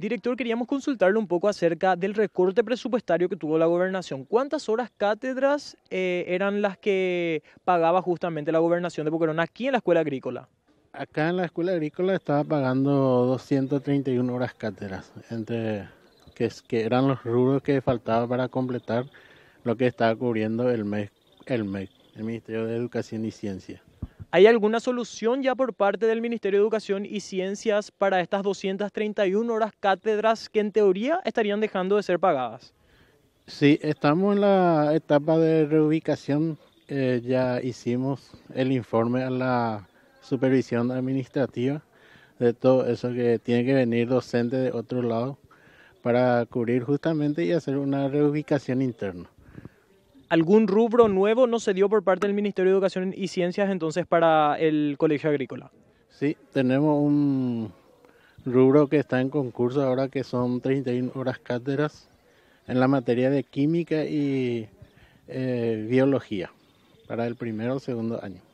Director, queríamos consultarle un poco acerca del recorte presupuestario que tuvo la gobernación. ¿Cuántas horas cátedras eh, eran las que pagaba justamente la gobernación de Boquerón aquí en la escuela agrícola? Acá en la escuela agrícola estaba pagando 231 horas cátedras, entre que, es, que eran los rubros que faltaban para completar lo que estaba cubriendo el MEC, el, MEC, el Ministerio de Educación y Ciencia. ¿Hay alguna solución ya por parte del Ministerio de Educación y Ciencias para estas 231 horas cátedras que en teoría estarían dejando de ser pagadas? Sí, estamos en la etapa de reubicación. Eh, ya hicimos el informe a la supervisión administrativa de todo eso que tiene que venir docente de otro lado para cubrir justamente y hacer una reubicación interna algún rubro nuevo no se dio por parte del Ministerio de Educación y Ciencias entonces para el Colegio Agrícola. Sí, tenemos un rubro que está en concurso ahora que son 31 horas cátedras en la materia de química y eh, biología para el primero o segundo año.